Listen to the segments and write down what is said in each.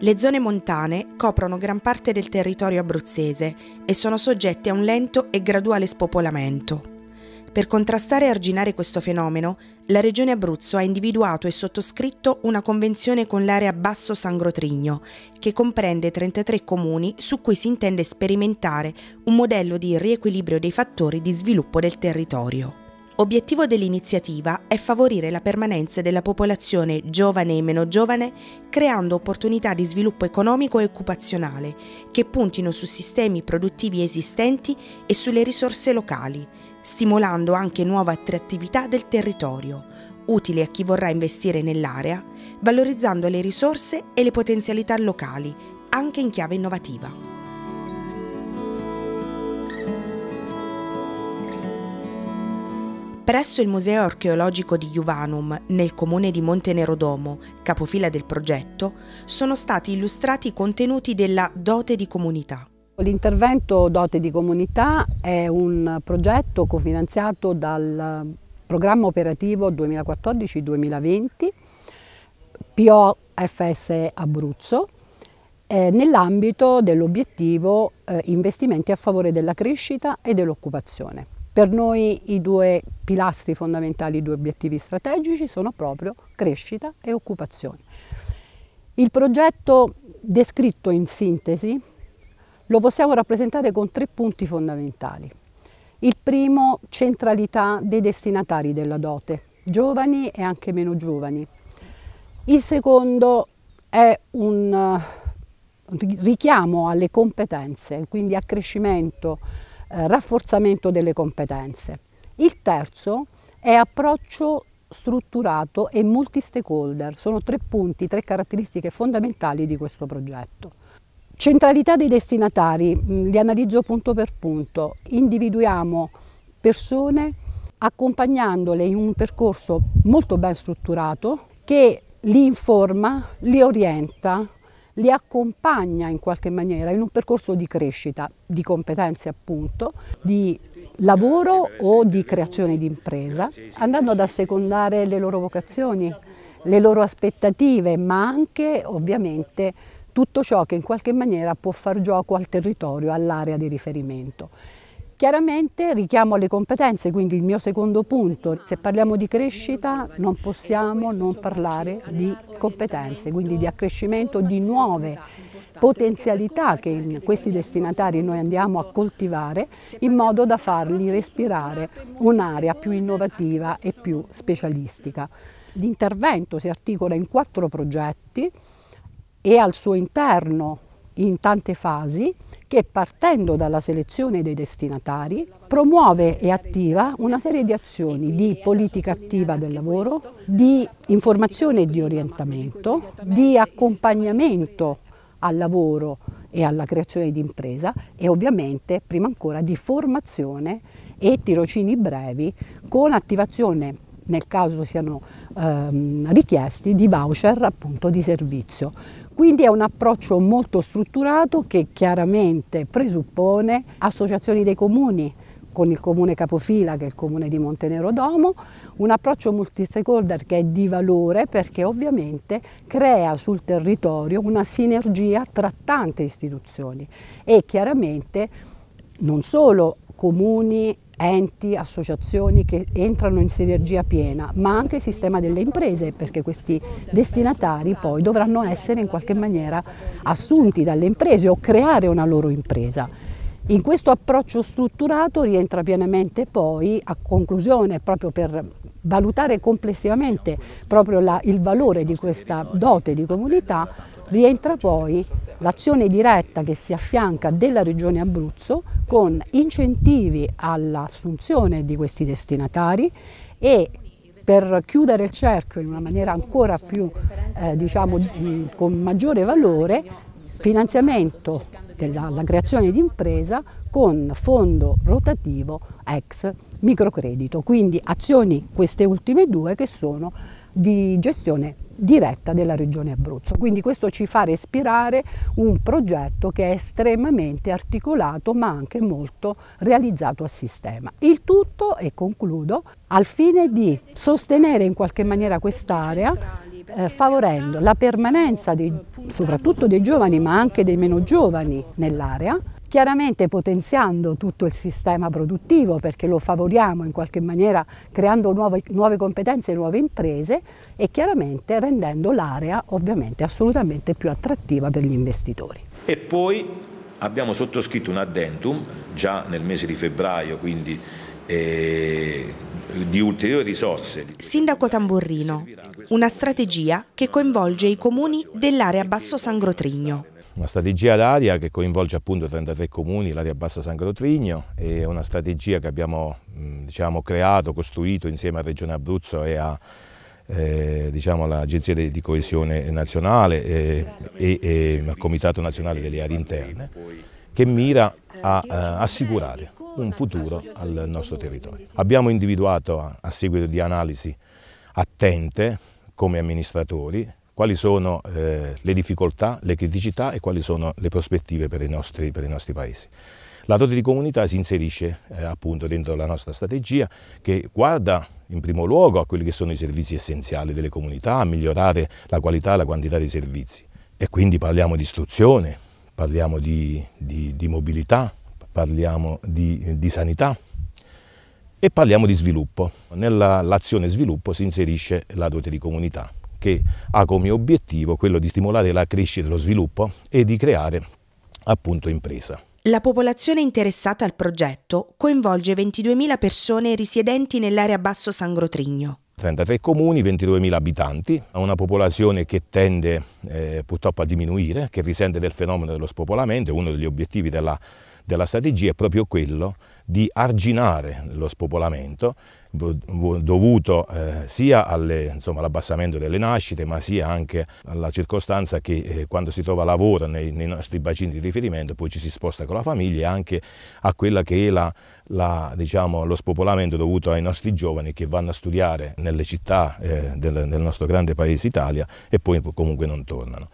Le zone montane coprono gran parte del territorio abruzzese e sono soggette a un lento e graduale spopolamento. Per contrastare e arginare questo fenomeno, la Regione Abruzzo ha individuato e sottoscritto una convenzione con l'area Basso Sangrotrigno, che comprende 33 comuni su cui si intende sperimentare un modello di riequilibrio dei fattori di sviluppo del territorio. Obiettivo dell'iniziativa è favorire la permanenza della popolazione giovane e meno giovane creando opportunità di sviluppo economico e occupazionale che puntino su sistemi produttivi esistenti e sulle risorse locali, stimolando anche nuova attrattività del territorio, utile a chi vorrà investire nell'area, valorizzando le risorse e le potenzialità locali, anche in chiave innovativa. Presso il Museo archeologico di Juvanum, nel comune di Montenerodomo, capofila del progetto, sono stati illustrati i contenuti della Dote di Comunità. L'intervento Dote di Comunità è un progetto cofinanziato dal programma operativo 2014-2020 POFS Abruzzo eh, nell'ambito dell'obiettivo eh, investimenti a favore della crescita e dell'occupazione. Per noi i due pilastri fondamentali, i due obiettivi strategici sono proprio crescita e occupazione. Il progetto descritto in sintesi lo possiamo rappresentare con tre punti fondamentali. Il primo, centralità dei destinatari della dote, giovani e anche meno giovani. Il secondo è un richiamo alle competenze, quindi accrescimento eh, rafforzamento delle competenze. Il terzo è approccio strutturato e multi-stakeholder, sono tre punti, tre caratteristiche fondamentali di questo progetto. Centralità dei destinatari, mm, li analizzo punto per punto, individuiamo persone accompagnandole in un percorso molto ben strutturato che li informa, li orienta, li accompagna in qualche maniera in un percorso di crescita, di competenze appunto, di lavoro o di creazione di impresa, andando ad assecondare le loro vocazioni, le loro aspettative, ma anche ovviamente tutto ciò che in qualche maniera può far gioco al territorio, all'area di riferimento. Chiaramente richiamo alle competenze, quindi il mio secondo punto. Se parliamo di crescita non possiamo non parlare di competenze, quindi di accrescimento di nuove potenzialità che in questi destinatari noi andiamo a coltivare in modo da farli respirare un'area più innovativa e più specialistica. L'intervento si articola in quattro progetti e al suo interno in tante fasi che partendo dalla selezione dei destinatari promuove e attiva una serie di azioni di politica attiva del lavoro, di informazione e di orientamento, di accompagnamento al lavoro e alla creazione di impresa e ovviamente prima ancora di formazione e tirocini brevi con attivazione nel caso siano ehm, richiesti di voucher appunto di servizio. Quindi è un approccio molto strutturato che chiaramente presuppone associazioni dei comuni, con il comune capofila che è il comune di Montenero Domo, un approccio multi-stakeholder che è di valore perché ovviamente crea sul territorio una sinergia tra tante istituzioni e chiaramente non solo comuni enti, associazioni che entrano in sinergia piena, ma anche il sistema delle imprese perché questi destinatari poi dovranno essere in qualche maniera assunti dalle imprese o creare una loro impresa. In questo approccio strutturato rientra pienamente poi a conclusione proprio per valutare complessivamente proprio la, il valore di questa dote di comunità rientra poi l'azione diretta che si affianca della Regione Abruzzo con incentivi all'assunzione di questi destinatari e per chiudere il cerchio in una maniera ancora più, eh, diciamo, con maggiore valore, finanziamento della creazione di impresa con fondo rotativo ex microcredito. Quindi azioni queste ultime due che sono di gestione diretta della regione Abruzzo. Quindi questo ci fa respirare un progetto che è estremamente articolato ma anche molto realizzato a sistema. Il tutto, e concludo, al fine di sostenere in qualche maniera quest'area eh, favorendo la permanenza dei, soprattutto dei giovani ma anche dei meno giovani nell'area chiaramente potenziando tutto il sistema produttivo perché lo favoriamo in qualche maniera creando nuove, nuove competenze, nuove imprese e chiaramente rendendo l'area ovviamente assolutamente più attrattiva per gli investitori. E poi abbiamo sottoscritto un addendum già nel mese di febbraio, quindi eh, di ulteriori risorse. Sindaco Tamburrino, una strategia che coinvolge i comuni dell'area Basso Sangrotrigno. Una strategia d'aria che coinvolge appunto 33 comuni, l'area Basso Sangrotrigno, è una strategia che abbiamo diciamo, creato, costruito insieme a Regione Abruzzo e a eh, diciamo, all'Agenzia di Coesione Nazionale e, eh, e, e, al Comitato Nazionale delle Aree Interne, che mira a, a eh, assicurare un futuro al nostro territorio. Abbiamo individuato, a seguito di analisi attente, come amministratori, quali sono eh, le difficoltà, le criticità e quali sono le prospettive per i nostri, per i nostri paesi. La rete di comunità si inserisce eh, appunto dentro la nostra strategia che guarda in primo luogo a quelli che sono i servizi essenziali delle comunità, a migliorare la qualità e la quantità dei servizi. E quindi parliamo di istruzione, parliamo di, di, di mobilità, parliamo di, di sanità, e parliamo di sviluppo. Nell'azione sviluppo si inserisce la dote di comunità, che ha come obiettivo quello di stimolare la crescita e lo sviluppo e di creare appunto impresa. La popolazione interessata al progetto coinvolge 22.000 persone risiedenti nell'area Basso Sangrotrigno. 33 comuni, 22.000 abitanti, una popolazione che tende eh, purtroppo a diminuire, che risente del fenomeno dello spopolamento, uno degli obiettivi della della strategia è proprio quello di arginare lo spopolamento dovuto eh, sia all'abbassamento delle nascite ma sia anche alla circostanza che eh, quando si trova lavoro nei, nei, nostri bacini di riferimento poi ci si sposta con la famiglia e anche a quella che è la, la, diciamo, lo spopolamento dovuto ai nostri giovani che vanno a studiare nelle città eh, del, del nostro grande paese Italia e poi comunque non tornano.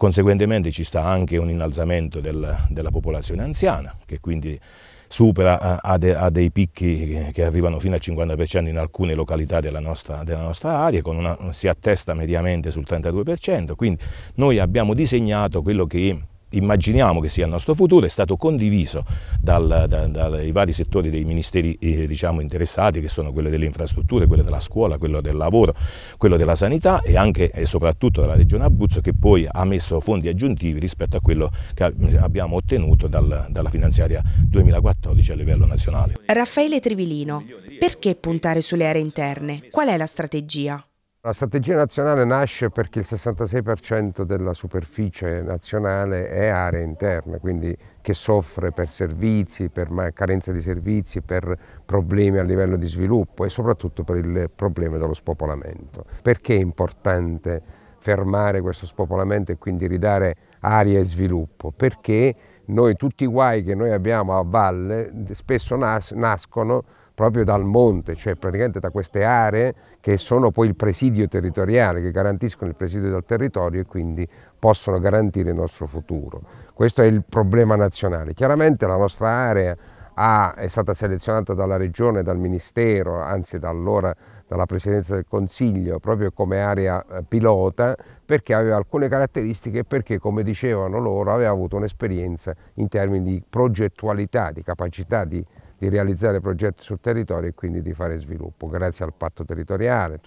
Conseguentemente ci sta anche un innalzamento del, della popolazione anziana, che quindi supera eh, a, de, a, dei picchi che arrivano fino al 50% in alcune località della nostra, della nostra area, una, si attesta mediamente sul 32%, quindi noi abbiamo disegnato quello che immaginiamo che sia il nostro futuro, è stato condiviso dal, da, dai vari settori dei ministeri eh, diciamo, interessati, che sono quello delle infrastrutture, quello della scuola, quello del lavoro, quello della sanità e anche e soprattutto dalla Regione Abruzzo che poi ha messo fondi aggiuntivi rispetto a quello che abbiamo ottenuto dal, dalla finanziaria 2014 a livello nazionale. Raffaele Trivilino, perché puntare sulle aree interne? Qual è la strategia? La strategia nazionale nasce perché il 66% della superficie nazionale è area interna, quindi che soffre per servizi, per carenza di servizi, per problemi a livello di sviluppo e soprattutto per il problema dello spopolamento. Perché è importante fermare questo spopolamento e quindi ridare aria e sviluppo? Perché noi, tutti i guai che noi abbiamo a valle spesso nascono proprio dal monte, cioè praticamente da queste aree che sono poi il presidio territoriale, che garantiscono il presidio del territorio e quindi possono garantire il nostro futuro. Questo è il problema nazionale. Chiaramente la nostra area ha, è stata selezionata dalla Regione, dal Ministero, anzi da allora dalla Presidenza del Consiglio, proprio come area eh, pilota, perché aveva alcune caratteristiche e perché, come dicevano loro, aveva avuto un'esperienza in termini di progettualità, di capacità di di realizzare progetti sul territorio e quindi di fare sviluppo. Grazie al patto territoriale,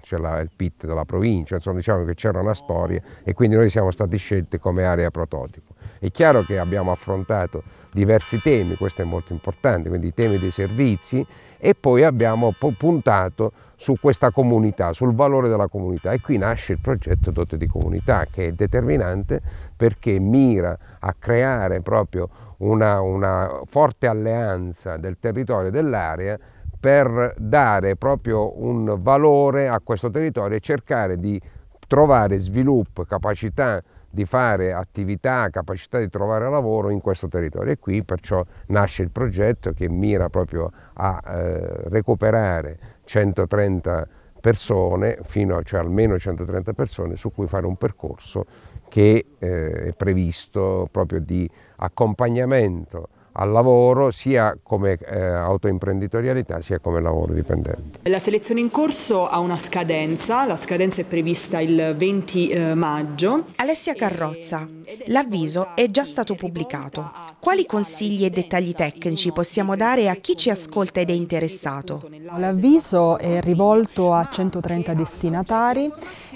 c'era il PIT della provincia, insomma diciamo che c'era una storia e quindi noi siamo stati scelti come area prototipo. È chiaro che abbiamo affrontato diversi temi, questo è molto importante, quindi i temi dei servizi e poi abbiamo puntato su questa comunità, sul valore della comunità e qui nasce il progetto Dote di Comunità che è determinante perché mira a creare proprio una, una forte alleanza del territorio e dell'area per dare proprio un valore a questo territorio e cercare di trovare sviluppo, e capacità di fare attività, capacità di trovare lavoro in questo territorio e qui perciò nasce il progetto che mira proprio a eh, recuperare 130 persone, fino a, cioè almeno 130 persone su cui fare un percorso che eh, è previsto proprio di accompagnamento al lavoro sia come eh, autoimprenditorialità sia come lavoro dipendente. La selezione in corso ha una scadenza, la scadenza è prevista il 20 eh, maggio. Alessia Carrozza, eh, l'avviso è già stato pubblicato. Quali consigli e dettagli tecnici possiamo dare a chi ci ascolta ed è interessato? L'avviso è rivolto a 130 destinatari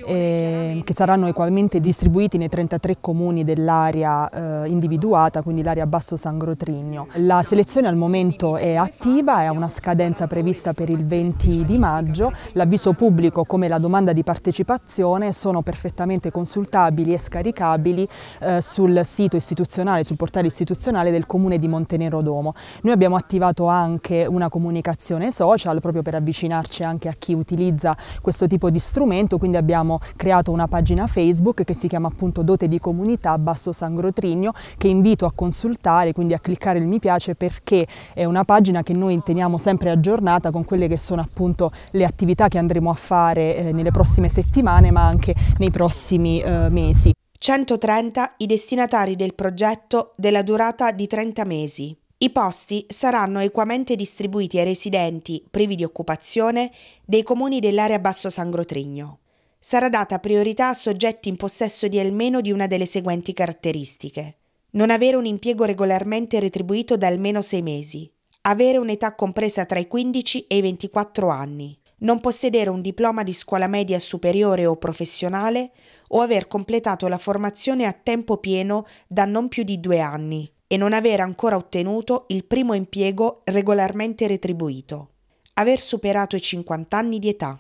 eh, che saranno equalmente distribuiti nei 33 comuni dell'area eh, individuata, quindi l'area Basso Sangrotrigno. La selezione al momento è attiva e ha una scadenza prevista per il 20 di maggio. L'avviso pubblico come la domanda di partecipazione sono perfettamente consultabili e scaricabili eh, sul sito istituzionale, sul portale istituzionale nazionale del comune di Montenero Domo. Noi abbiamo attivato anche una comunicazione social proprio per avvicinarci anche a chi utilizza questo tipo di strumento, quindi abbiamo creato una pagina Facebook che si chiama appunto Dote di Comunità Basso Sangro Trigno che invito a consultare, quindi a cliccare il mi piace perché è una pagina che noi teniamo sempre aggiornata con quelle che sono appunto le attività che andremo a fare eh, nelle prossime settimane ma anche nei prossimi eh, mesi. 130 i destinatari del progetto della durata di 30 mesi. I posti saranno equamente distribuiti ai residenti privi di occupazione dei comuni dell'area Basso Sangrotrigno. Sarà data priorità a soggetti in possesso di almeno di una delle seguenti caratteristiche. Non avere un impiego regolarmente retribuito da almeno 6 mesi. Avere un'età compresa tra i 15 e i 24 anni. Non possedere un diploma di scuola media superiore o professionale o aver completato la formazione a tempo pieno da non più di due anni e non aver ancora ottenuto il primo impiego regolarmente retribuito. Aver superato i 50 anni di età.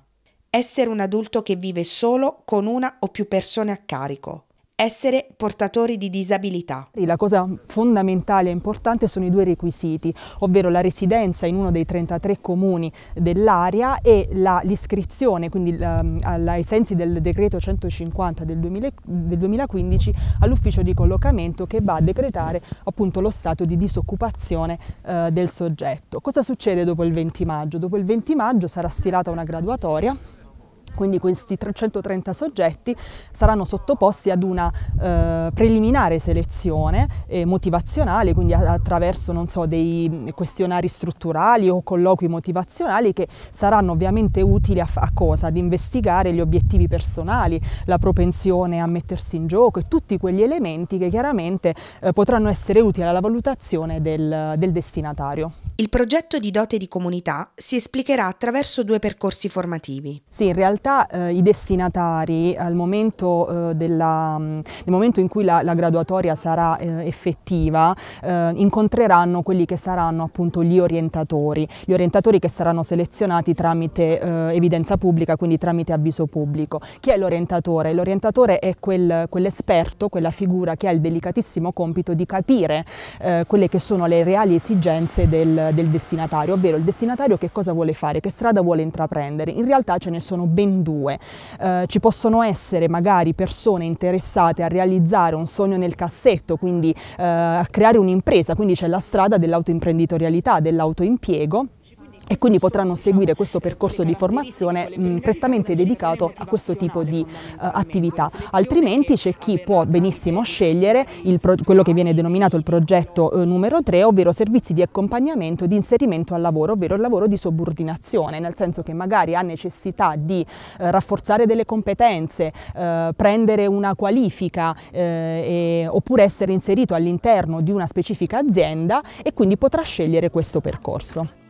Essere un adulto che vive solo con una o più persone a carico essere portatori di disabilità. La cosa fondamentale e importante sono i due requisiti, ovvero la residenza in uno dei 33 comuni dell'area e l'iscrizione, quindi um, ai sensi del decreto 150 del, 2000, del 2015 all'ufficio di collocamento che va a decretare appunto lo stato di disoccupazione uh, del soggetto. Cosa succede dopo il 20 maggio? Dopo il 20 maggio sarà stilata una graduatoria quindi questi 330 soggetti saranno sottoposti ad una eh, preliminare selezione eh, motivazionale, quindi attraverso so, dei mm, questionari strutturali o colloqui motivazionali che saranno ovviamente utili a, a cosa? Ad investigare gli obiettivi personali, la propensione a mettersi in gioco e tutti quegli elementi che chiaramente eh, potranno essere utili alla valutazione del, del destinatario. Il progetto di dote di comunità si esplicherà attraverso due percorsi formativi. Sì, in realtà eh, i destinatari al momento, eh, della, mm, nel momento in cui la, la graduatoria sarà eh, effettiva eh, incontreranno quelli che saranno appunto gli orientatori, gli orientatori che saranno selezionati tramite eh, evidenza pubblica, quindi tramite avviso pubblico. Chi è l'orientatore? L'orientatore è quel, quell'esperto, quella figura che ha il delicatissimo compito di capire eh, quelle che sono le reali esigenze del del, destinatario, ovvero il destinatario che cosa vuole fare, che strada vuole intraprendere. In realtà ce ne sono ben due. Eh, ci possono essere magari persone interessate a realizzare un sogno nel cassetto, quindi eh, a creare un'impresa, quindi c'è la strada dell'autoimprenditorialità, dell'autoimpiego e quindi potranno seguire questo percorso di formazione mh, mm, prettamente dedicato a questo tipo di uh, attività. Altrimenti c'è chi può benissimo scegliere quello che viene denominato il progetto uh, numero 3, ovvero servizi di accompagnamento e di inserimento al lavoro, ovvero il lavoro di subordinazione, nel senso che magari ha necessità di uh, rafforzare delle competenze, prendere una qualifica e, oppure essere inserito all'interno di una specifica azienda e quindi potrà scegliere questo percorso.